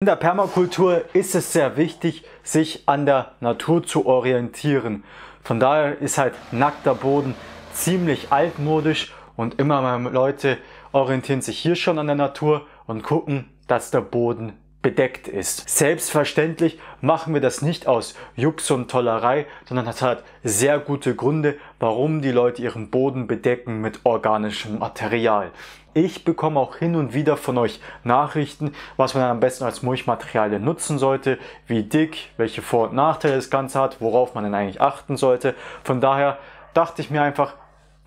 In der Permakultur ist es sehr wichtig, sich an der Natur zu orientieren. Von daher ist halt nackter Boden ziemlich altmodisch und immer mehr Leute orientieren sich hier schon an der Natur und gucken, dass der Boden bedeckt ist. Selbstverständlich machen wir das nicht aus Jux und Tollerei, sondern das hat sehr gute Gründe, warum die Leute ihren Boden bedecken mit organischem Material. Ich bekomme auch hin und wieder von euch Nachrichten, was man am besten als Mulchmaterialien nutzen sollte, wie dick, welche Vor- und Nachteile das Ganze hat, worauf man denn eigentlich achten sollte. Von daher dachte ich mir einfach,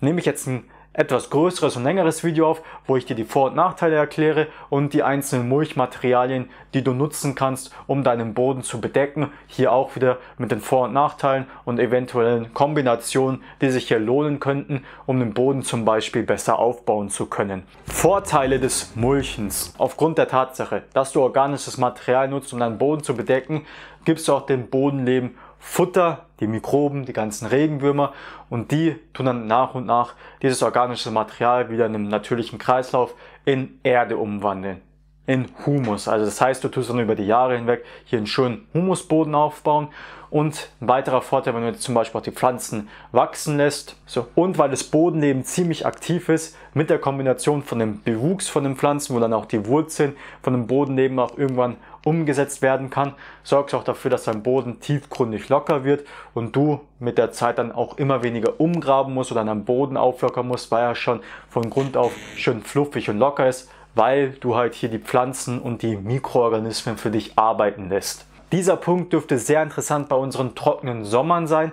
nehme ich jetzt ein etwas größeres und längeres Video auf, wo ich dir die Vor- und Nachteile erkläre und die einzelnen Mulchmaterialien, die du nutzen kannst, um deinen Boden zu bedecken. Hier auch wieder mit den Vor- und Nachteilen und eventuellen Kombinationen, die sich hier lohnen könnten, um den Boden zum Beispiel besser aufbauen zu können. Vorteile des Mulchens. Aufgrund der Tatsache, dass du organisches Material nutzt, um deinen Boden zu bedecken, gibst du auch dem Bodenleben Futter, die Mikroben, die ganzen Regenwürmer und die tun dann nach und nach dieses organische Material wieder in einem natürlichen Kreislauf in Erde umwandeln, in Humus. Also das heißt, du tust dann über die Jahre hinweg hier einen schönen Humusboden aufbauen und ein weiterer Vorteil, wenn du jetzt zum Beispiel auch die Pflanzen wachsen lässt so, und weil das Bodenleben ziemlich aktiv ist, mit der Kombination von dem Bewuchs von den Pflanzen, wo dann auch die Wurzeln von dem Bodenleben auch irgendwann umgesetzt werden kann, sorgst auch dafür, dass dein Boden tiefgründig locker wird und du mit der Zeit dann auch immer weniger umgraben musst oder deinen Boden auflockern musst, weil er schon von Grund auf schön fluffig und locker ist, weil du halt hier die Pflanzen und die Mikroorganismen für dich arbeiten lässt. Dieser Punkt dürfte sehr interessant bei unseren trockenen Sommern sein,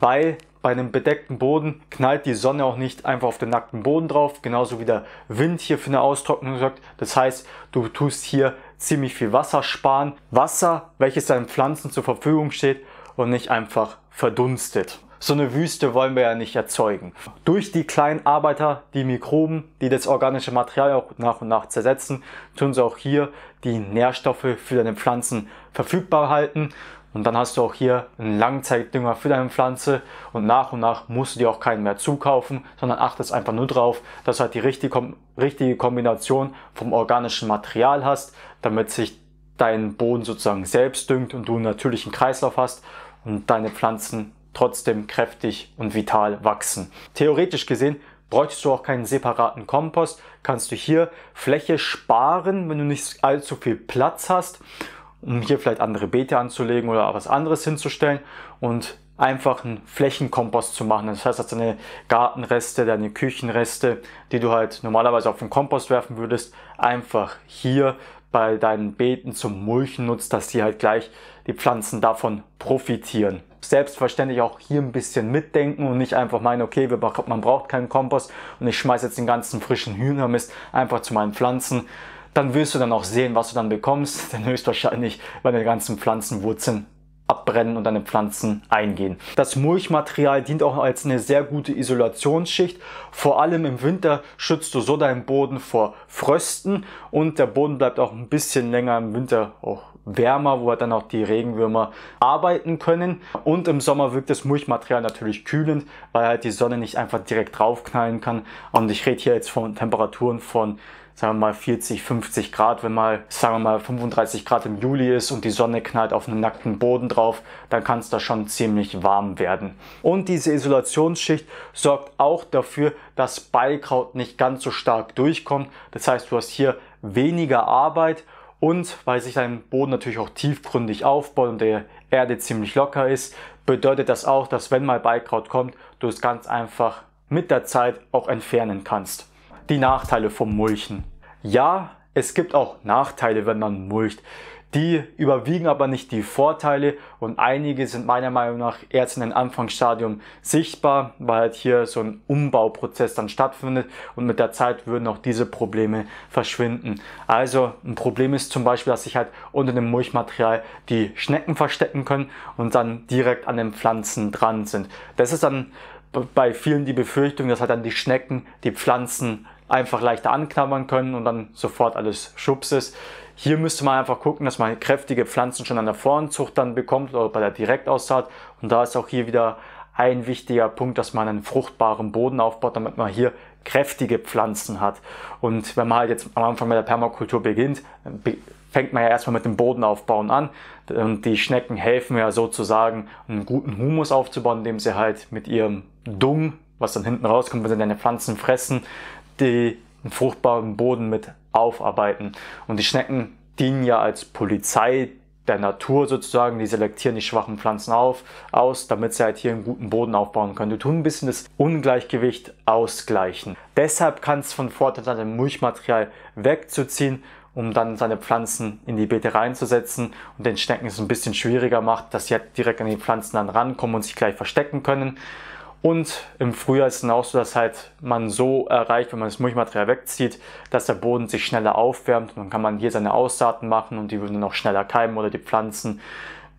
weil bei einem bedeckten Boden knallt die Sonne auch nicht einfach auf den nackten Boden drauf, genauso wie der Wind hier für eine Austrocknung sorgt. Das heißt, du tust hier ziemlich viel Wasser sparen. Wasser, welches deinen Pflanzen zur Verfügung steht und nicht einfach verdunstet. So eine Wüste wollen wir ja nicht erzeugen. Durch die kleinen Arbeiter, die Mikroben, die das organische Material auch nach und nach zersetzen, tun sie auch hier die Nährstoffe für deine Pflanzen verfügbar halten. Und dann hast du auch hier einen Langzeitdünger für deine Pflanze und nach und nach musst du dir auch keinen mehr zukaufen, sondern achtest einfach nur drauf, dass du halt die richtige richtige Kombination vom organischen Material hast, damit sich dein Boden sozusagen selbst düngt und du einen natürlichen Kreislauf hast und deine Pflanzen trotzdem kräftig und vital wachsen. Theoretisch gesehen bräuchtest du auch keinen separaten Kompost, kannst du hier Fläche sparen, wenn du nicht allzu viel Platz hast, um hier vielleicht andere Beete anzulegen oder was anderes hinzustellen und einfach einen Flächenkompost zu machen. Das heißt, dass deine Gartenreste, deine Küchenreste, die du halt normalerweise auf den Kompost werfen würdest, einfach hier bei deinen Beeten zum Mulchen nutzt, dass die halt gleich die Pflanzen davon profitieren. Selbstverständlich auch hier ein bisschen mitdenken und nicht einfach meinen, okay, man braucht keinen Kompost und ich schmeiße jetzt den ganzen frischen Hühnermist einfach zu meinen Pflanzen. Dann wirst du dann auch sehen, was du dann bekommst, denn höchstwahrscheinlich bei den ganzen Pflanzenwurzeln abbrennen und an den Pflanzen eingehen. Das Mulchmaterial dient auch als eine sehr gute Isolationsschicht. Vor allem im Winter schützt du so deinen Boden vor Frösten und der Boden bleibt auch ein bisschen länger im Winter auch wärmer, wo halt dann auch die Regenwürmer arbeiten können. Und im Sommer wirkt das Mulchmaterial natürlich kühlend, weil halt die Sonne nicht einfach direkt draufknallen kann. Und ich rede hier jetzt von Temperaturen von sagen wir mal 40, 50 Grad, wenn mal, sagen wir mal 35 Grad im Juli ist und die Sonne knallt auf einen nackten Boden drauf, dann kann es da schon ziemlich warm werden. Und diese Isolationsschicht sorgt auch dafür, dass Beikraut nicht ganz so stark durchkommt. Das heißt, du hast hier weniger Arbeit und weil sich dein Boden natürlich auch tiefgründig aufbaut und der Erde ziemlich locker ist, bedeutet das auch, dass wenn mal Beikraut kommt, du es ganz einfach mit der Zeit auch entfernen kannst die Nachteile vom Mulchen. Ja, es gibt auch Nachteile, wenn man mulcht. Die überwiegen aber nicht die Vorteile und einige sind meiner Meinung nach erst in einem Anfangsstadium sichtbar, weil halt hier so ein Umbauprozess dann stattfindet und mit der Zeit würden auch diese Probleme verschwinden. Also ein Problem ist zum Beispiel, dass sich halt unter dem Mulchmaterial die Schnecken verstecken können und dann direkt an den Pflanzen dran sind. Das ist dann bei vielen die Befürchtung, dass halt dann die Schnecken die Pflanzen einfach leichter anknabbern können und dann sofort alles ist. Hier müsste man einfach gucken, dass man kräftige Pflanzen schon an der Voranzucht dann bekommt oder bei der Direktaussaat. Und da ist auch hier wieder ein wichtiger Punkt, dass man einen fruchtbaren Boden aufbaut, damit man hier kräftige Pflanzen hat. Und wenn man halt jetzt am Anfang mit der Permakultur beginnt, fängt man ja erstmal mit dem Bodenaufbauen an. Und die Schnecken helfen ja sozusagen, einen guten Humus aufzubauen, indem sie halt mit ihrem Dung, was dann hinten rauskommt, wenn sie deine Pflanzen fressen, die einen fruchtbaren Boden mit aufarbeiten. Und die Schnecken dienen ja als Polizei der Natur sozusagen. Die selektieren die schwachen Pflanzen auf, aus, damit sie halt hier einen guten Boden aufbauen können. Die tun ein bisschen das Ungleichgewicht ausgleichen. Deshalb kann es von Vorteil sein, das Mulchmaterial wegzuziehen, um dann seine Pflanzen in die Beete reinzusetzen und den Schnecken es ein bisschen schwieriger macht, dass sie halt direkt an die Pflanzen dann rankommen und sich gleich verstecken können. Und im Frühjahr ist es dann auch so, dass halt man so erreicht, wenn man das Mulchmaterial wegzieht, dass der Boden sich schneller aufwärmt und dann kann man hier seine Aussaaten machen und die würden dann auch schneller keimen oder die Pflanzen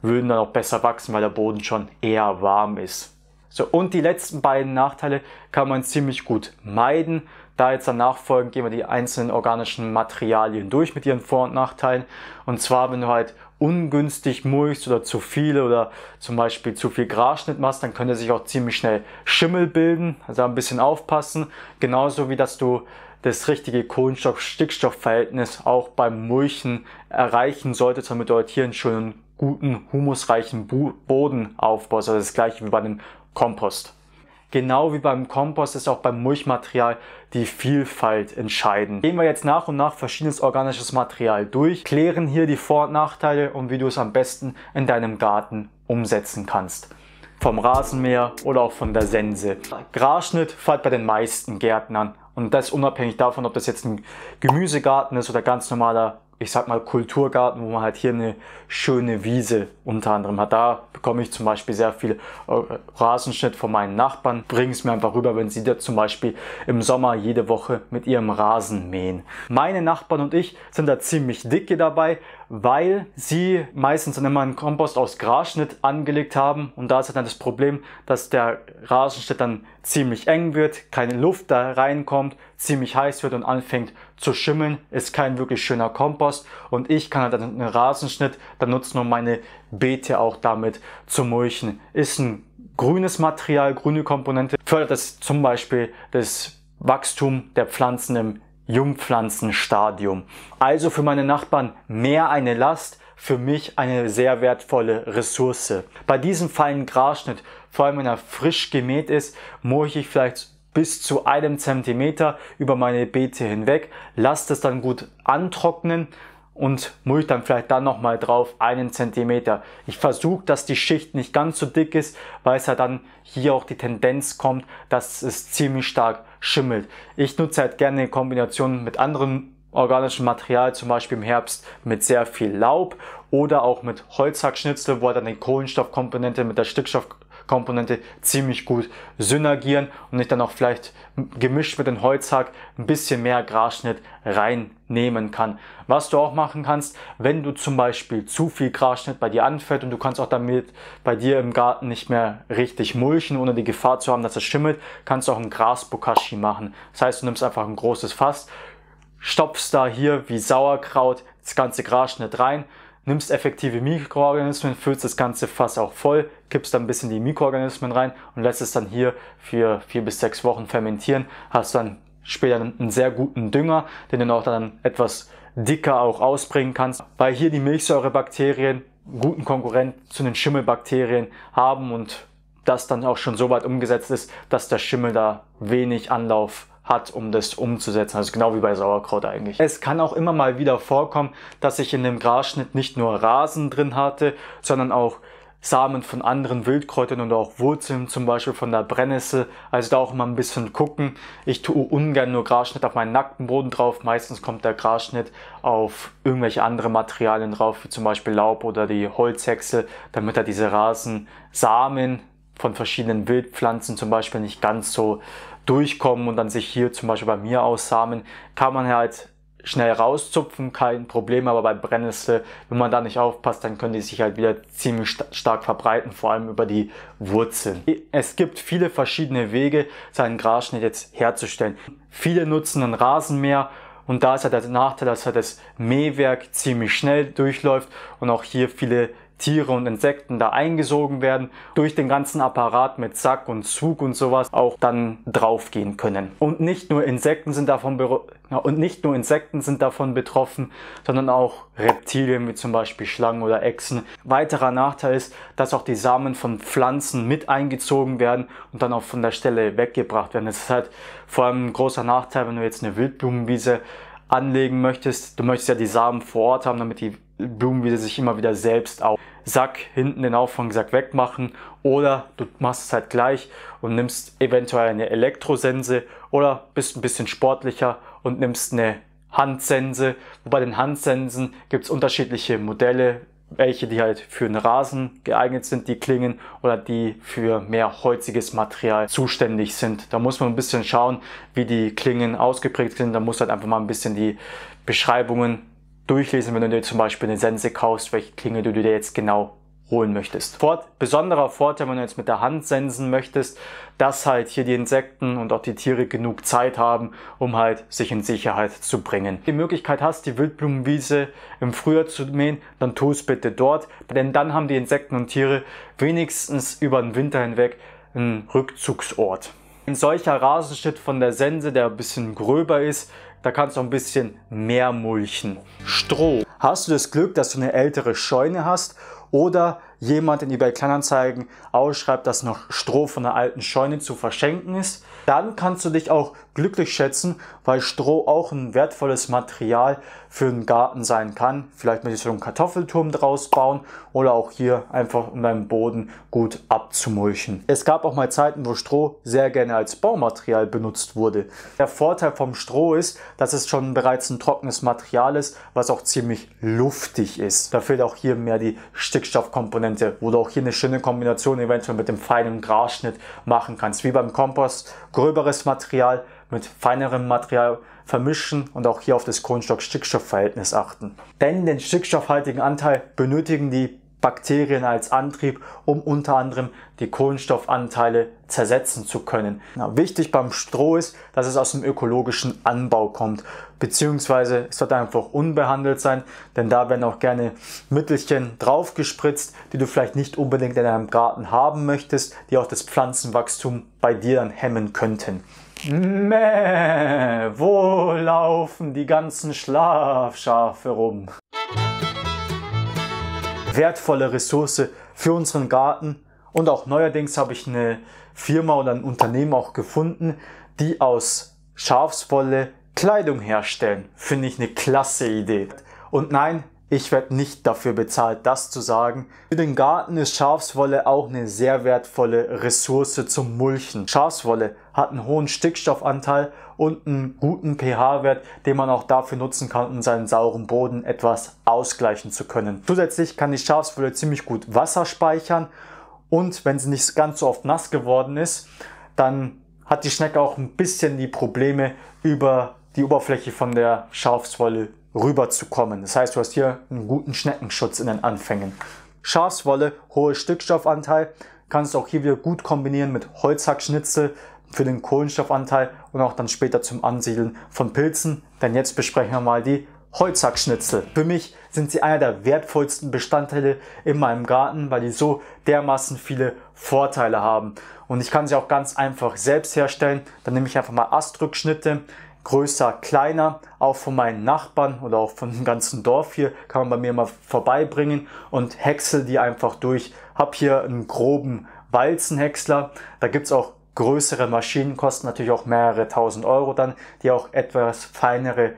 würden dann auch besser wachsen, weil der Boden schon eher warm ist. So, und die letzten beiden Nachteile kann man ziemlich gut meiden. Da jetzt danach folgen, gehen wir die einzelnen organischen Materialien durch mit ihren Vor- und Nachteilen. Und zwar, wenn du halt ungünstig mulchst oder zu viele oder zum Beispiel zu viel Grasschnitt machst, dann könnte sich auch ziemlich schnell Schimmel bilden. Also ein bisschen aufpassen. Genauso wie, dass du das richtige Kohlenstoff-Stickstoff-Verhältnis auch beim Mulchen erreichen solltest, damit du halt hier einen schönen, guten, humusreichen Boden aufbaust. Also das gleiche wie bei dem Kompost. Genau wie beim Kompost ist auch beim Mulchmaterial die Vielfalt entscheidend. Gehen wir jetzt nach und nach verschiedenes organisches Material durch, klären hier die Vor- und Nachteile und wie du es am besten in deinem Garten umsetzen kannst vom Rasenmäher oder auch von der Sense. Grasschnitt fällt bei den meisten Gärtnern und das unabhängig davon, ob das jetzt ein Gemüsegarten ist oder ganz normaler ich sag mal, Kulturgarten, wo man halt hier eine schöne Wiese unter anderem hat. Da bekomme ich zum Beispiel sehr viel äh, Rasenschnitt von meinen Nachbarn. Bringen es mir einfach rüber, wenn sie da zum Beispiel im Sommer jede Woche mit ihrem Rasen mähen. Meine Nachbarn und ich sind da ziemlich dicke dabei, weil sie meistens dann immer einen Kompost aus Grasschnitt angelegt haben. Und da ist halt dann das Problem, dass der Rasenschnitt dann ziemlich eng wird, keine Luft da reinkommt, ziemlich heiß wird und anfängt zu schimmeln ist kein wirklich schöner Kompost und ich kann halt einen Rasenschnitt dann nutzen, um meine Beete auch damit zu mulchen. Ist ein grünes Material, grüne Komponente, fördert das zum Beispiel das Wachstum der Pflanzen im Jungpflanzenstadium. Also für meine Nachbarn mehr eine Last, für mich eine sehr wertvolle Ressource. Bei diesem feinen Grasschnitt, vor allem wenn er frisch gemäht ist, mulche ich vielleicht bis zu einem Zentimeter über meine Beete hinweg. Lasst es dann gut antrocknen und mulch dann vielleicht dann nochmal drauf einen Zentimeter. Ich versuche, dass die Schicht nicht ganz so dick ist, weil es ja dann hier auch die Tendenz kommt, dass es ziemlich stark schimmelt. Ich nutze halt gerne in Kombination mit anderen organischem Material, zum Beispiel im Herbst mit sehr viel Laub oder auch mit Holzhackschnitzel, wo dann die Kohlenstoffkomponente mit der Stickstoff Komponente ziemlich gut synergieren und ich dann auch vielleicht gemischt mit dem Holzhack ein bisschen mehr Grasschnitt reinnehmen kann. Was du auch machen kannst, wenn du zum Beispiel zu viel Grasschnitt bei dir anfällt und du kannst auch damit bei dir im Garten nicht mehr richtig mulchen, ohne die Gefahr zu haben, dass es schimmelt, kannst du auch ein Grasbokashi machen. Das heißt, du nimmst einfach ein großes Fass, stopfst da hier wie Sauerkraut das ganze Grasschnitt rein, nimmst effektive Mikroorganismen, füllst das ganze Fass auch voll, kippst dann ein bisschen die Mikroorganismen rein und lässt es dann hier für vier bis sechs Wochen fermentieren, hast dann später einen sehr guten Dünger, den du auch dann etwas dicker auch ausbringen kannst, weil hier die Milchsäurebakterien guten Konkurrent zu den Schimmelbakterien haben und das dann auch schon so weit umgesetzt ist, dass der Schimmel da wenig Anlauf hat, um das umzusetzen. Also genau wie bei Sauerkraut eigentlich. Es kann auch immer mal wieder vorkommen, dass ich in dem Grasschnitt nicht nur Rasen drin hatte, sondern auch Samen von anderen Wildkräutern und auch Wurzeln, zum Beispiel von der Brennnessel. Also da auch mal ein bisschen gucken. Ich tue ungern nur Grasschnitt auf meinen nackten Boden drauf. Meistens kommt der Grasschnitt auf irgendwelche andere Materialien drauf, wie zum Beispiel Laub oder die Holzhexe, damit er diese Rasensamen von verschiedenen Wildpflanzen zum Beispiel nicht ganz so durchkommen und dann sich hier zum Beispiel bei mir aussamen, kann man halt schnell rauszupfen, kein Problem, aber bei Brennnessel, wenn man da nicht aufpasst, dann können die sich halt wieder ziemlich st stark verbreiten, vor allem über die Wurzeln. Es gibt viele verschiedene Wege, seinen Grasschnitt jetzt herzustellen. Viele nutzen ein Rasenmäher und da ist halt der Nachteil, dass halt das Mähwerk ziemlich schnell durchläuft und auch hier viele Tiere und Insekten da eingesogen werden, durch den ganzen Apparat mit Sack und Zug und sowas auch dann draufgehen können. Und nicht nur Insekten sind davon und nicht nur Insekten sind davon betroffen, sondern auch Reptilien wie zum Beispiel Schlangen oder Echsen. Weiterer Nachteil ist, dass auch die Samen von Pflanzen mit eingezogen werden und dann auch von der Stelle weggebracht werden. Das ist halt vor allem ein großer Nachteil, wenn du jetzt eine Wildblumenwiese anlegen möchtest. Du möchtest ja die Samen vor Ort haben, damit die Blumen wieder sich immer wieder selbst auf. Sack hinten den Auffangsack wegmachen oder du machst es halt gleich und nimmst eventuell eine Elektrosense oder bist ein bisschen sportlicher und nimmst eine Handsense. Wobei den Handsensen gibt es unterschiedliche Modelle, welche die halt für einen Rasen geeignet sind, die klingen oder die für mehr holziges Material zuständig sind. Da muss man ein bisschen schauen, wie die Klingen ausgeprägt sind. Da muss halt einfach mal ein bisschen die Beschreibungen durchlesen, wenn du dir zum Beispiel eine Sense kaufst, welche Klinge du dir jetzt genau holen möchtest. Fort, besonderer Vorteil, wenn du jetzt mit der Hand sensen möchtest, dass halt hier die Insekten und auch die Tiere genug Zeit haben, um halt sich in Sicherheit zu bringen. Die Möglichkeit hast, die Wildblumenwiese im Frühjahr zu mähen, dann tu es bitte dort, denn dann haben die Insekten und Tiere wenigstens über den Winter hinweg einen Rückzugsort. Ein solcher Rasenschnitt von der Sense, der ein bisschen gröber ist, da kannst du ein bisschen mehr mulchen. Stroh. Hast du das Glück, dass du eine ältere Scheune hast oder jemand in eBay Kleinanzeigen ausschreibt, dass noch Stroh von der alten Scheune zu verschenken ist, dann kannst du dich auch glücklich schätzen, weil Stroh auch ein wertvolles Material für einen Garten sein kann. Vielleicht möchtest du einen Kartoffelturm draus bauen oder auch hier einfach um deinen Boden gut abzumulchen. Es gab auch mal Zeiten, wo Stroh sehr gerne als Baumaterial benutzt wurde. Der Vorteil vom Stroh ist, dass es schon bereits ein trockenes Material ist, was auch ziemlich luftig ist. Da fehlt auch hier mehr die Stickstoffkomponente Komponente, wo du auch hier eine schöne Kombination eventuell mit dem feinen Grasschnitt machen kannst. Wie beim Kompost, gröberes Material mit feinerem Material vermischen und auch hier auf das Kohlenstoff-Stickstoff-Verhältnis achten. Denn den stickstoffhaltigen Anteil benötigen die Bakterien als Antrieb, um unter anderem die Kohlenstoffanteile zersetzen zu können. Na, wichtig beim Stroh ist, dass es aus dem ökologischen Anbau kommt, beziehungsweise es wird einfach unbehandelt sein, denn da werden auch gerne Mittelchen draufgespritzt, die du vielleicht nicht unbedingt in deinem Garten haben möchtest, die auch das Pflanzenwachstum bei dir dann hemmen könnten. Mäh, wo laufen die ganzen Schlafschafe rum? Wertvolle Ressource für unseren Garten und auch neuerdings habe ich eine Firma oder ein Unternehmen auch gefunden, die aus Schafswolle Kleidung herstellen. Finde ich eine klasse Idee. Und nein, ich werde nicht dafür bezahlt, das zu sagen. Für den Garten ist Schafswolle auch eine sehr wertvolle Ressource zum Mulchen. Schafswolle hat einen hohen Stickstoffanteil und einen guten pH-Wert, den man auch dafür nutzen kann, um seinen sauren Boden etwas ausgleichen zu können. Zusätzlich kann die Schafswolle ziemlich gut Wasser speichern und wenn sie nicht ganz so oft nass geworden ist, dann hat die Schnecke auch ein bisschen die Probleme, über die Oberfläche von der Schafswolle rüberzukommen. Das heißt, du hast hier einen guten Schneckenschutz in den Anfängen. Schafswolle, hoher Stückstoffanteil, kannst du auch hier wieder gut kombinieren mit Holzhackschnitzel für den Kohlenstoffanteil und auch dann später zum Ansiedeln von Pilzen. Denn jetzt besprechen wir mal die Holzhackschnitzel. Für mich sind sie einer der wertvollsten Bestandteile in meinem Garten, weil die so dermaßen viele Vorteile haben. Und ich kann sie auch ganz einfach selbst herstellen. Dann nehme ich einfach mal Astrückschnitte, größer, kleiner, auch von meinen Nachbarn oder auch von dem ganzen Dorf hier, kann man bei mir mal vorbeibringen und häcksel die einfach durch. Hab hier einen groben Walzenhäcksler, da gibt es auch größere Maschinen, kosten natürlich auch mehrere tausend Euro dann, die auch etwas feinere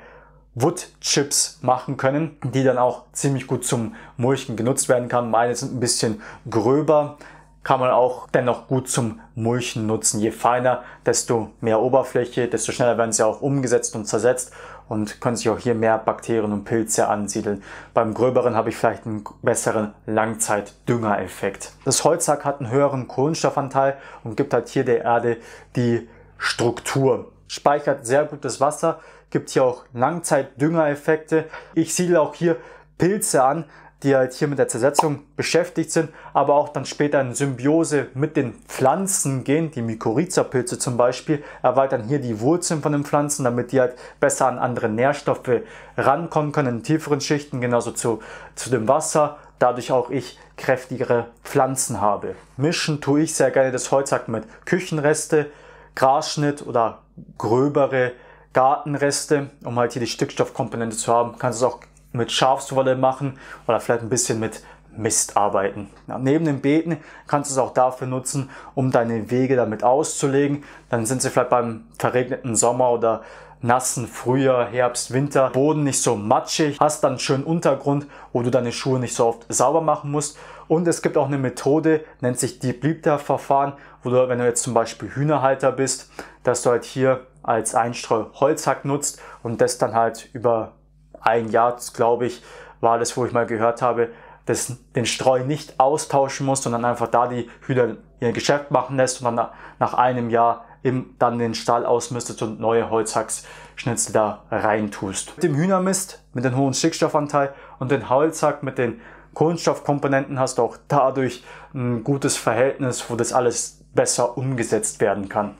Wood-Chips machen können, die dann auch ziemlich gut zum Mulchen genutzt werden kann. Meine sind ein bisschen gröber, kann man auch dennoch gut zum Mulchen nutzen. Je feiner, desto mehr Oberfläche, desto schneller werden sie auch umgesetzt und zersetzt und können sich auch hier mehr Bakterien und Pilze ansiedeln. Beim gröberen habe ich vielleicht einen besseren Langzeitdüngereffekt. Das Holzhack hat einen höheren Kohlenstoffanteil und gibt halt hier der Erde die Struktur. Speichert sehr gut das Wasser, gibt hier auch Langzeitdüngereffekte. Ich siedle auch hier Pilze an, die halt hier mit der Zersetzung beschäftigt sind, aber auch dann später in Symbiose mit den Pflanzen gehen. Die Mykorrhiza-Pilze zum Beispiel erweitern hier die Wurzeln von den Pflanzen, damit die halt besser an andere Nährstoffe rankommen können in tieferen Schichten, genauso zu, zu dem Wasser. Dadurch auch ich kräftigere Pflanzen habe. Mischen tue ich sehr gerne das Holzhack halt mit Küchenreste, Grasschnitt oder gröbere Gartenreste, um halt hier die Stickstoffkomponente zu haben. Kannst es auch mit Schafswolle machen oder vielleicht ein bisschen mit Mist arbeiten. Ja, neben den Beeten kannst du es auch dafür nutzen, um deine Wege damit auszulegen. Dann sind sie vielleicht beim verregneten Sommer oder nassen Frühjahr, Herbst, Winter, Boden nicht so matschig, hast dann schön Untergrund, wo du deine Schuhe nicht so oft sauber machen musst. Und es gibt auch eine Methode, nennt sich Deep Liebter Verfahren, wo du, wenn du jetzt zum Beispiel Hühnerhalter bist, dass du halt hier als Einstreuholzhack nutzt und das dann halt über ein Jahr, glaube ich, war das, wo ich mal gehört habe, dass den Streu nicht austauschen muss, sondern einfach da die Hühner ihr Geschäft machen lässt und dann nach einem Jahr eben dann den Stall ausmistet und neue Holzhacksschnitzel da reintust. Mit dem Hühnermist, mit dem hohen Stickstoffanteil und dem Holzhack mit den Kohlenstoffkomponenten hast du auch dadurch ein gutes Verhältnis, wo das alles besser umgesetzt werden kann.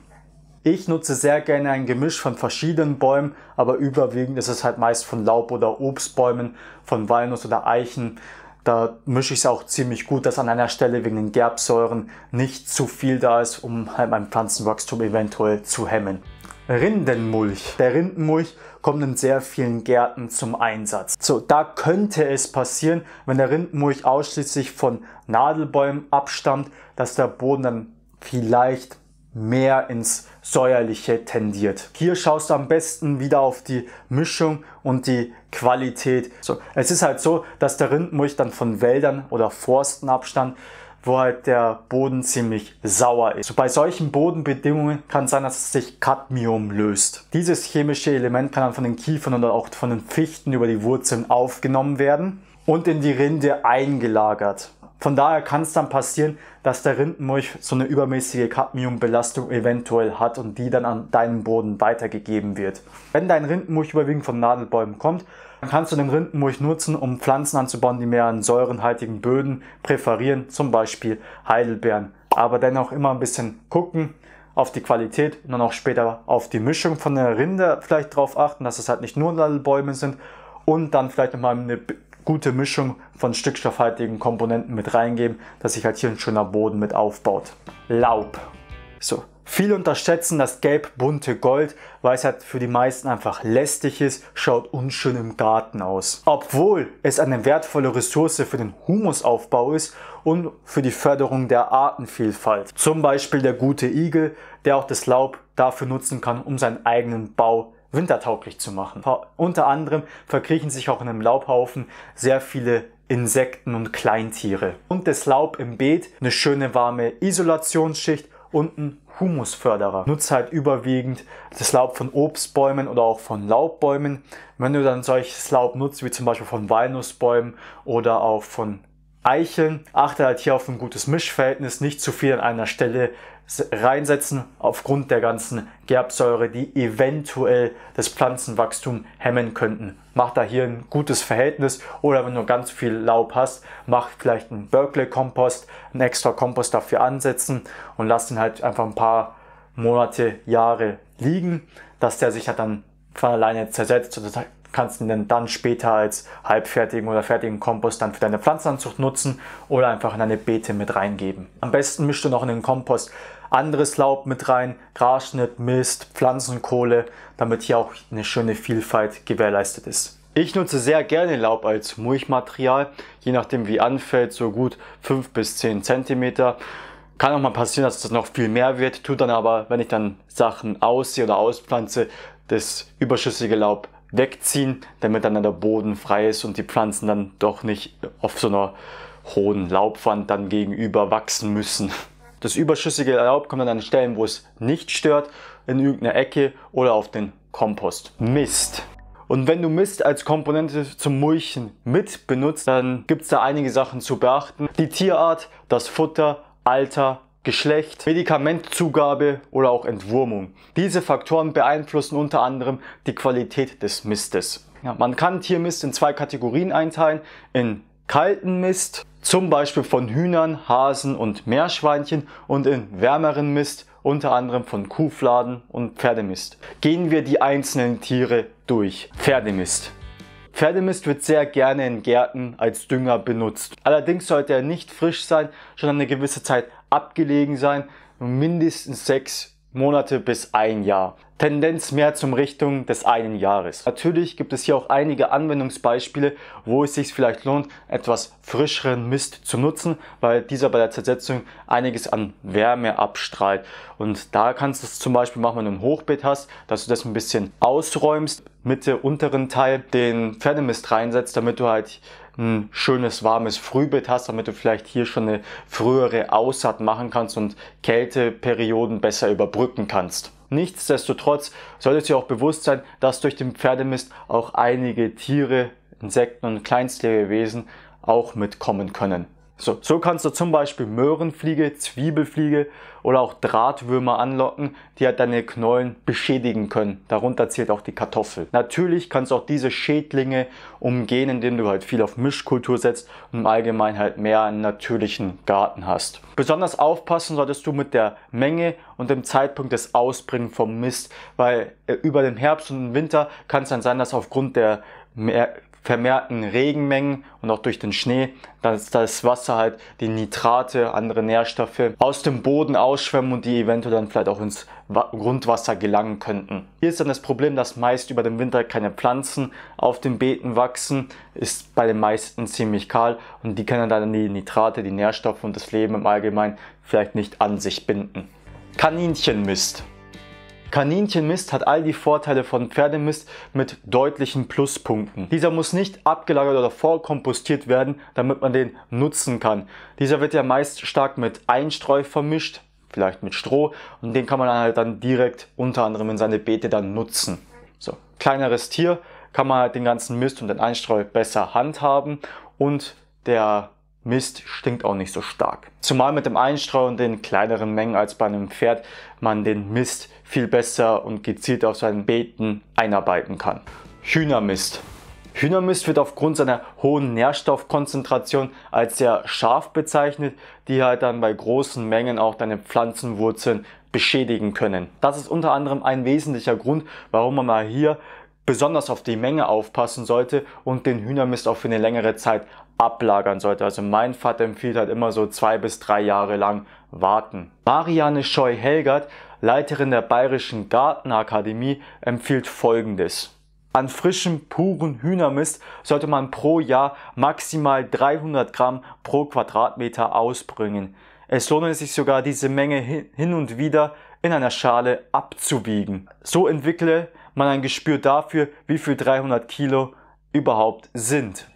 Ich nutze sehr gerne ein Gemisch von verschiedenen Bäumen, aber überwiegend ist es halt meist von Laub- oder Obstbäumen, von Walnuss oder Eichen. Da mische ich es auch ziemlich gut, dass an einer Stelle wegen den Gerbsäuren nicht zu viel da ist, um halt mein Pflanzenwachstum eventuell zu hemmen. Rindenmulch. Der Rindenmulch kommt in sehr vielen Gärten zum Einsatz. So, da könnte es passieren, wenn der Rindenmulch ausschließlich von Nadelbäumen abstammt, dass der Boden dann vielleicht mehr ins Säuerliche tendiert. Hier schaust du am besten wieder auf die Mischung und die Qualität. So, es ist halt so, dass der Rindmulch dann von Wäldern oder Forsten abstand, wo halt der Boden ziemlich sauer ist. So, bei solchen Bodenbedingungen kann es sein, dass sich Cadmium löst. Dieses chemische Element kann dann von den Kiefern oder auch von den Fichten über die Wurzeln aufgenommen werden und in die Rinde eingelagert. Von daher kann es dann passieren, dass der Rindenmulch so eine übermäßige Cadmiumbelastung eventuell hat und die dann an deinen Boden weitergegeben wird. Wenn dein Rindenmulch überwiegend von Nadelbäumen kommt, dann kannst du den Rindenmulch nutzen, um Pflanzen anzubauen, die mehr an säurenhaltigen Böden präferieren, zum Beispiel Heidelbeeren. Aber dennoch immer ein bisschen gucken auf die Qualität und dann auch später auf die Mischung von der Rinde vielleicht drauf achten, dass es halt nicht nur Nadelbäume sind und dann vielleicht nochmal eine gute Mischung von stickstoffhaltigen Komponenten mit reingeben, dass sich halt hier ein schöner Boden mit aufbaut. Laub. So, Viele unterschätzen das gelb bunte Gold, weil es halt für die meisten einfach lästig ist, schaut unschön im Garten aus. Obwohl es eine wertvolle Ressource für den Humusaufbau ist und für die Förderung der Artenvielfalt. Zum Beispiel der gute Igel, der auch das Laub dafür nutzen kann, um seinen eigenen Bau zu wintertauglich zu machen. Unter anderem verkriechen sich auch in einem Laubhaufen sehr viele Insekten und Kleintiere. Und das Laub im Beet eine schöne warme Isolationsschicht und ein Humusförderer. Nutze halt überwiegend das Laub von Obstbäumen oder auch von Laubbäumen. Wenn du dann solches Laub nutzt, wie zum Beispiel von Walnussbäumen oder auch von Eicheln, achte halt hier auf ein gutes Mischverhältnis, nicht zu viel an einer Stelle reinsetzen aufgrund der ganzen Gerbsäure, die eventuell das Pflanzenwachstum hemmen könnten. Mach da hier ein gutes Verhältnis oder wenn du ganz viel Laub hast, mach vielleicht einen Berkeley-Kompost, einen extra Kompost dafür ansetzen und lass den halt einfach ein paar Monate, Jahre liegen, dass der sich halt dann von alleine zersetzt und kannst ihn dann später als halbfertigen oder fertigen Kompost dann für deine Pflanzenanzucht nutzen oder einfach in deine Beete mit reingeben. Am besten mischst du noch in den Kompost anderes Laub mit rein, Grasschnitt, Mist, Pflanzenkohle, damit hier auch eine schöne Vielfalt gewährleistet ist. Ich nutze sehr gerne Laub als Mulchmaterial, je nachdem wie anfällt, so gut 5 bis 10 cm. Kann auch mal passieren, dass das noch viel mehr wird, tut dann aber, wenn ich dann Sachen aussehe oder auspflanze, das überschüssige Laub wegziehen, damit dann der Boden frei ist und die Pflanzen dann doch nicht auf so einer hohen Laubwand dann gegenüber wachsen müssen. Das überschüssige Laub kommt dann an Stellen, wo es nicht stört, in irgendeiner Ecke oder auf den Kompost. Mist. Und wenn du Mist als Komponente zum Mulchen mit benutzt, dann gibt es da einige Sachen zu beachten. Die Tierart, das Futter, Alter, Geschlecht, Medikamentzugabe oder auch Entwurmung. Diese Faktoren beeinflussen unter anderem die Qualität des Mistes. Ja, man kann Tiermist in zwei Kategorien einteilen, in kalten Mist, zum Beispiel von Hühnern, Hasen und Meerschweinchen und in wärmeren Mist, unter anderem von Kuhfladen und Pferdemist. Gehen wir die einzelnen Tiere durch. Pferdemist. Pferdemist wird sehr gerne in Gärten als Dünger benutzt. Allerdings sollte er nicht frisch sein, schon eine gewisse Zeit abgelegen sein, mindestens sechs Monate bis ein Jahr. Tendenz mehr zum Richtung des einen Jahres. Natürlich gibt es hier auch einige Anwendungsbeispiele, wo es sich vielleicht lohnt, etwas frischeren Mist zu nutzen, weil dieser bei der Zersetzung einiges an Wärme abstrahlt. Und da kannst du es zum Beispiel machen, wenn du ein Hochbeet hast, dass du das ein bisschen ausräumst, Mitte, unteren Teil den Pferdemist reinsetzt, damit du halt ein schönes, warmes Frühbett hast, damit du vielleicht hier schon eine frühere Aussaat machen kannst und Kälteperioden besser überbrücken kannst. Nichtsdestotrotz solltest du auch bewusst sein, dass durch den Pferdemist auch einige Tiere, Insekten und Kleinstlebewesen auch mitkommen können. So, so kannst du zum Beispiel Möhrenfliege, Zwiebelfliege oder auch Drahtwürmer anlocken, die halt deine Knollen beschädigen können. Darunter zählt auch die Kartoffel. Natürlich kannst du auch diese Schädlinge umgehen, indem du halt viel auf Mischkultur setzt und im Allgemeinen halt mehr einen natürlichen Garten hast. Besonders aufpassen solltest du mit der Menge und dem Zeitpunkt des Ausbringen vom Mist, weil äh, über den Herbst und den Winter kann es dann sein, dass aufgrund der mehr vermehrten Regenmengen und auch durch den Schnee, dass das Wasser halt die Nitrate, andere Nährstoffe aus dem Boden ausschwemmen und die eventuell dann vielleicht auch ins Grundwasser gelangen könnten. Hier ist dann das Problem, dass meist über den Winter keine Pflanzen auf den Beeten wachsen, ist bei den meisten ziemlich kahl und die können dann die Nitrate, die Nährstoffe und das Leben im Allgemeinen vielleicht nicht an sich binden. Kaninchenmist. Kaninchenmist hat all die Vorteile von Pferdemist mit deutlichen Pluspunkten. Dieser muss nicht abgelagert oder vorkompostiert werden, damit man den nutzen kann. Dieser wird ja meist stark mit Einstreu vermischt, vielleicht mit Stroh und den kann man halt dann direkt unter anderem in seine Beete dann nutzen. So, kleineres Tier kann man halt den ganzen Mist und den Einstreu besser handhaben und der Mist stinkt auch nicht so stark. Zumal mit dem Einstreu und den kleineren Mengen als bei einem Pferd man den Mist viel besser und gezielt auf seinen Beeten einarbeiten kann. Hühnermist. Hühnermist wird aufgrund seiner hohen Nährstoffkonzentration als sehr scharf bezeichnet, die halt dann bei großen Mengen auch deine Pflanzenwurzeln beschädigen können. Das ist unter anderem ein wesentlicher Grund, warum man mal hier besonders auf die Menge aufpassen sollte und den Hühnermist auch für eine längere Zeit ablagern sollte. Also mein Vater empfiehlt halt immer so zwei bis drei Jahre lang warten. Marianne Scheu-Helgert Leiterin der Bayerischen Gartenakademie, empfiehlt Folgendes. An frischem, puren Hühnermist sollte man pro Jahr maximal 300 Gramm pro Quadratmeter ausbringen. Es lohnt sich sogar, diese Menge hin und wieder in einer Schale abzuwiegen. So entwickle man ein Gespür dafür, wie viel 300 Kilo überhaupt sind.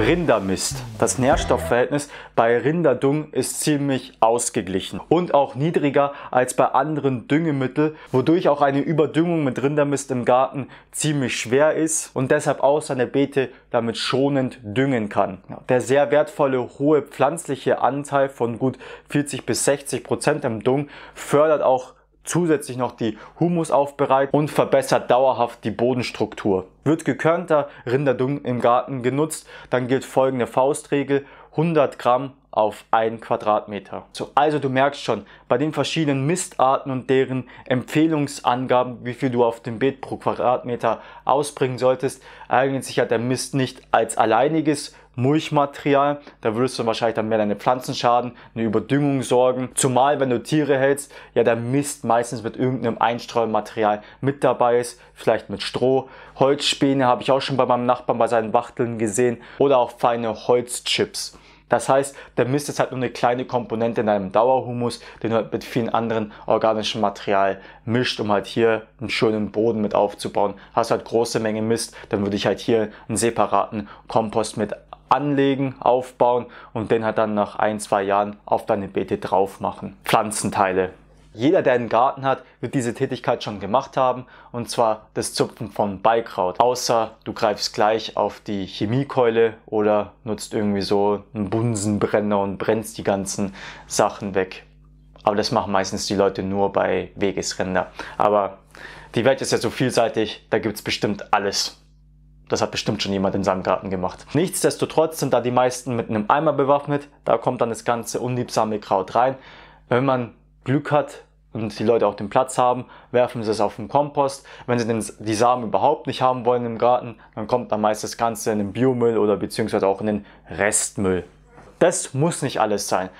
Rindermist. Das Nährstoffverhältnis bei Rinderdung ist ziemlich ausgeglichen und auch niedriger als bei anderen Düngemitteln, wodurch auch eine Überdüngung mit Rindermist im Garten ziemlich schwer ist und deshalb auch seine Beete damit schonend düngen kann. Der sehr wertvolle hohe pflanzliche Anteil von gut 40 bis 60 Prozent im Dung fördert auch zusätzlich noch die Humusaufbereitung und verbessert dauerhaft die Bodenstruktur. Wird gekörnter Rinderdung im Garten genutzt, dann gilt folgende Faustregel 100 Gramm auf 1 Quadratmeter. So, also du merkst schon, bei den verschiedenen Mistarten und deren Empfehlungsangaben, wie viel du auf dem Beet pro Quadratmeter ausbringen solltest, eignet sich ja der Mist nicht als alleiniges Mulchmaterial. Da würdest du wahrscheinlich dann mehr deine Pflanzen schaden, eine Überdüngung sorgen. Zumal, wenn du Tiere hältst, ja, der Mist meistens mit irgendeinem Einstreumaterial mit dabei ist. Vielleicht mit Stroh. Holzspäne habe ich auch schon bei meinem Nachbarn bei seinen Wachteln gesehen. Oder auch feine Holzchips. Das heißt, der Mist ist halt nur eine kleine Komponente in deinem Dauerhumus, den du halt mit vielen anderen organischen Material mischt, um halt hier einen schönen Boden mit aufzubauen. Hast halt große Menge Mist, dann würde ich halt hier einen separaten Kompost mit anlegen, aufbauen und den halt dann nach ein, zwei Jahren auf deine Beete drauf machen. Pflanzenteile. Jeder, der einen Garten hat, wird diese Tätigkeit schon gemacht haben, und zwar das Zupfen von Beikraut. Außer du greifst gleich auf die Chemiekeule oder nutzt irgendwie so einen Bunsenbrenner und brennst die ganzen Sachen weg. Aber das machen meistens die Leute nur bei Wegesränder. Aber die Welt ist ja so vielseitig, da gibt es bestimmt alles. Das hat bestimmt schon jemand in seinem Garten gemacht. Nichtsdestotrotz sind da die meisten mit einem Eimer bewaffnet. Da kommt dann das ganze unliebsame Kraut rein. Wenn man Glück hat und die Leute auch den Platz haben, werfen sie es auf den Kompost. Wenn sie den, die Samen überhaupt nicht haben wollen im Garten, dann kommt dann meist das Ganze in den Biomüll oder beziehungsweise auch in den Restmüll. Das muss nicht alles sein.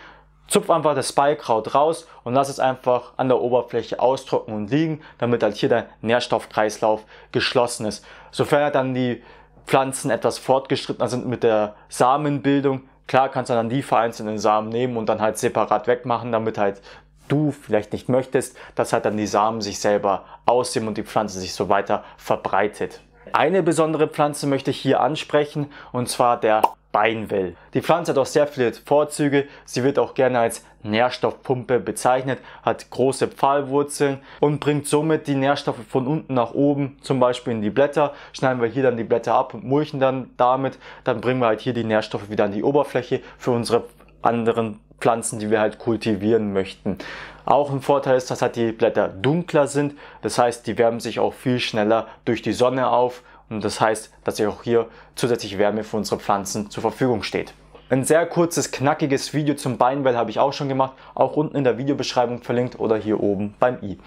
Zupf einfach das Beikraut raus und lass es einfach an der Oberfläche austrocknen und liegen, damit halt hier der Nährstoffkreislauf geschlossen ist. Sofern halt dann die Pflanzen etwas fortgeschrittener sind mit der Samenbildung, klar kannst du dann die vereinzelten Samen nehmen und dann halt separat wegmachen, damit halt du vielleicht nicht möchtest, dass halt dann die Samen sich selber aussehen und die Pflanze sich so weiter verbreitet. Eine besondere Pflanze möchte ich hier ansprechen und zwar der Bein Die Pflanze hat auch sehr viele Vorzüge. Sie wird auch gerne als Nährstoffpumpe bezeichnet, hat große Pfahlwurzeln und bringt somit die Nährstoffe von unten nach oben, zum Beispiel in die Blätter. Schneiden wir hier dann die Blätter ab und mulchen dann damit. Dann bringen wir halt hier die Nährstoffe wieder an die Oberfläche für unsere anderen Pflanzen, die wir halt kultivieren möchten. Auch ein Vorteil ist, dass halt die Blätter dunkler sind. Das heißt, die wärmen sich auch viel schneller durch die Sonne auf und das heißt, dass ihr auch hier zusätzlich Wärme für unsere Pflanzen zur Verfügung steht. Ein sehr kurzes, knackiges Video zum Beinwell habe ich auch schon gemacht, auch unten in der Videobeschreibung verlinkt oder hier oben beim i.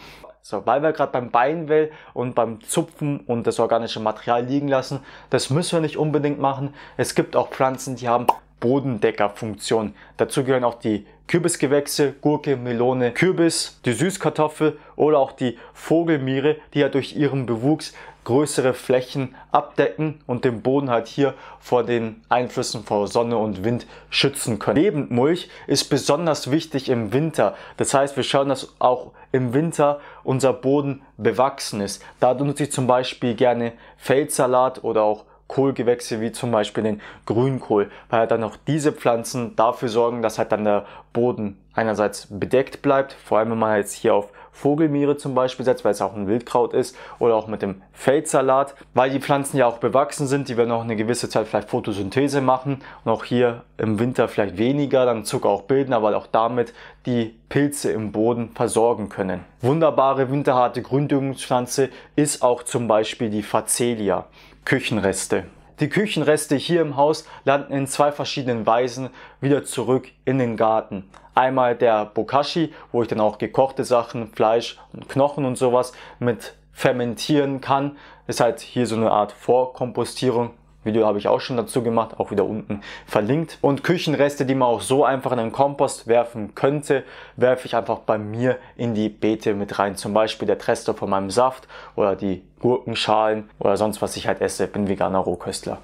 So, weil wir gerade beim Beinwell und beim Zupfen und das organische Material liegen lassen, das müssen wir nicht unbedingt machen. Es gibt auch Pflanzen, die haben Bodendeckerfunktion. Dazu gehören auch die Kürbisgewächse, Gurke, Melone, Kürbis, die Süßkartoffel oder auch die Vogelmiere, die ja durch ihren Bewuchs größere Flächen abdecken und den Boden halt hier vor den Einflüssen von Sonne und Wind schützen können. Lebendmulch ist besonders wichtig im Winter. Das heißt, wir schauen, dass auch im Winter unser Boden bewachsen ist. Da nutze ich zum Beispiel gerne Feldsalat oder auch Kohlgewächse wie zum Beispiel den Grünkohl, weil halt dann auch diese Pflanzen dafür sorgen, dass halt dann der Boden einerseits bedeckt bleibt, vor allem wenn man jetzt hier auf Vogelmiere zum Beispiel setzt, weil es auch ein Wildkraut ist oder auch mit dem Feldsalat, weil die Pflanzen ja auch bewachsen sind, die werden auch eine gewisse Zeit vielleicht Photosynthese machen und auch hier im Winter vielleicht weniger, dann Zucker auch bilden, aber auch damit die Pilze im Boden versorgen können. Wunderbare winterharte Gründüngungspflanze ist auch zum Beispiel die Facelia, Küchenreste. Die Küchenreste hier im Haus landen in zwei verschiedenen Weisen wieder zurück in den Garten. Einmal der Bokashi, wo ich dann auch gekochte Sachen, Fleisch und Knochen und sowas mit fermentieren kann. Ist halt hier so eine Art Vorkompostierung. Video habe ich auch schon dazu gemacht, auch wieder unten verlinkt. Und Küchenreste, die man auch so einfach in den Kompost werfen könnte, werfe ich einfach bei mir in die Beete mit rein. Zum Beispiel der Trester von meinem Saft oder die Gurkenschalen oder sonst was ich halt esse. Bin veganer Rohköstler.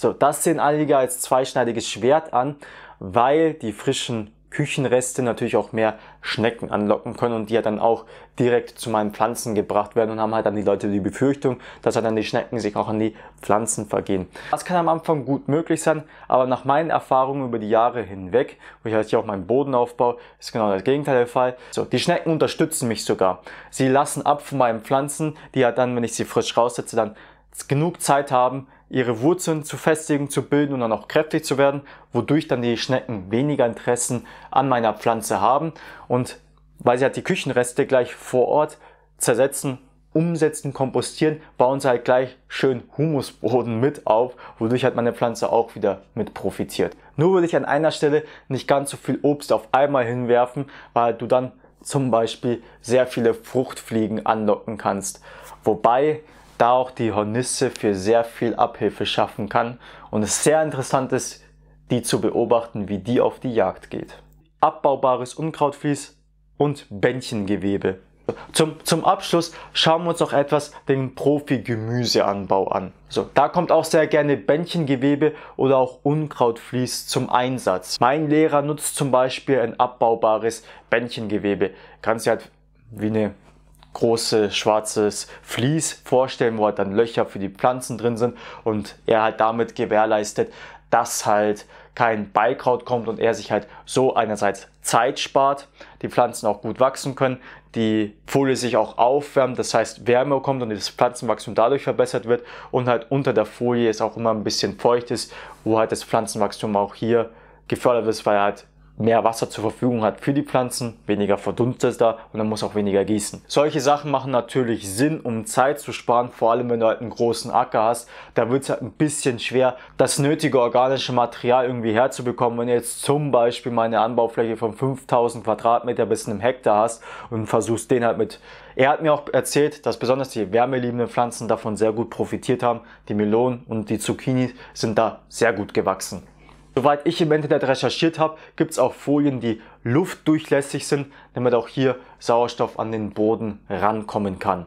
So, das sehen einige als zweischneidiges Schwert an, weil die frischen Küchenreste natürlich auch mehr Schnecken anlocken können und die ja dann auch direkt zu meinen Pflanzen gebracht werden und haben halt dann die Leute die Befürchtung, dass halt dann die Schnecken sich auch an die Pflanzen vergehen. Das kann am Anfang gut möglich sein, aber nach meinen Erfahrungen über die Jahre hinweg, wo ich halt hier auch meinen Boden aufbaue, ist genau das Gegenteil der Fall. So, die Schnecken unterstützen mich sogar. Sie lassen ab von meinen Pflanzen, die ja halt dann, wenn ich sie frisch raussetze, dann genug Zeit haben, ihre Wurzeln zu festigen, zu bilden und dann auch kräftig zu werden, wodurch dann die Schnecken weniger Interessen an meiner Pflanze haben und weil sie halt die Küchenreste gleich vor Ort zersetzen, umsetzen, kompostieren, bauen sie halt gleich schön Humusboden mit auf, wodurch halt meine Pflanze auch wieder mit profitiert. Nur würde ich an einer Stelle nicht ganz so viel Obst auf einmal hinwerfen, weil du dann zum Beispiel sehr viele Fruchtfliegen anlocken kannst. Wobei da auch die Hornisse für sehr viel Abhilfe schaffen kann und es sehr interessant ist, die zu beobachten, wie die auf die Jagd geht. Abbaubares Unkrautvlies und Bändchengewebe. Zum, zum Abschluss schauen wir uns noch etwas den Profi-Gemüseanbau an. So, da kommt auch sehr gerne Bändchengewebe oder auch Unkrautvlies zum Einsatz. Mein Lehrer nutzt zum Beispiel ein abbaubares Bändchengewebe. Kannst du halt wie eine große schwarzes Vlies vorstellen, wo halt dann Löcher für die Pflanzen drin sind und er halt damit gewährleistet, dass halt kein Beikraut kommt und er sich halt so einerseits Zeit spart, die Pflanzen auch gut wachsen können, die Folie sich auch aufwärmt, das heißt Wärme kommt und das Pflanzenwachstum dadurch verbessert wird und halt unter der Folie ist auch immer ein bisschen feucht ist, wo halt das Pflanzenwachstum auch hier gefördert ist, weil halt mehr Wasser zur Verfügung hat für die Pflanzen, weniger verdunstet da und dann muss auch weniger gießen. Solche Sachen machen natürlich Sinn, um Zeit zu sparen, vor allem wenn du halt einen großen Acker hast. Da wird es halt ein bisschen schwer, das nötige organische Material irgendwie herzubekommen. Wenn du jetzt zum Beispiel mal eine Anbaufläche von 5000 Quadratmeter bis einem Hektar hast und versuchst den halt mit er hat mir auch erzählt, dass besonders die wärmeliebenden Pflanzen davon sehr gut profitiert haben. Die Melonen und die Zucchini sind da sehr gut gewachsen. Soweit ich im Internet recherchiert habe, gibt es auch Folien, die luftdurchlässig sind, damit auch hier Sauerstoff an den Boden rankommen kann.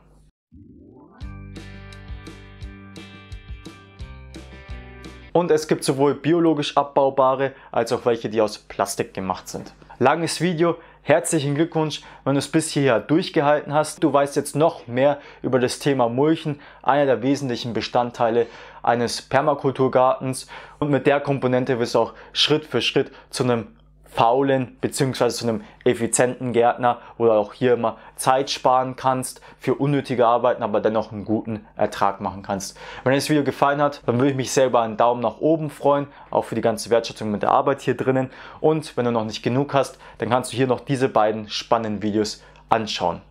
Und es gibt sowohl biologisch abbaubare als auch welche, die aus Plastik gemacht sind. Langes Video, herzlichen Glückwunsch, wenn du es bis hierher durchgehalten hast. Du weißt jetzt noch mehr über das Thema Mulchen, einer der wesentlichen Bestandteile eines Permakulturgartens. Und mit der Komponente wirst du auch Schritt für Schritt zu einem faulen bzw. zu einem effizienten Gärtner, wo du auch hier immer Zeit sparen kannst für unnötige Arbeiten, aber dennoch einen guten Ertrag machen kannst. Wenn dir das Video gefallen hat, dann würde ich mich selber einen Daumen nach oben freuen, auch für die ganze Wertschätzung mit der Arbeit hier drinnen. Und wenn du noch nicht genug hast, dann kannst du hier noch diese beiden spannenden Videos anschauen.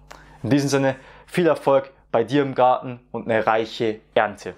In diesem Sinne viel Erfolg bei dir im Garten und eine reiche Ernte.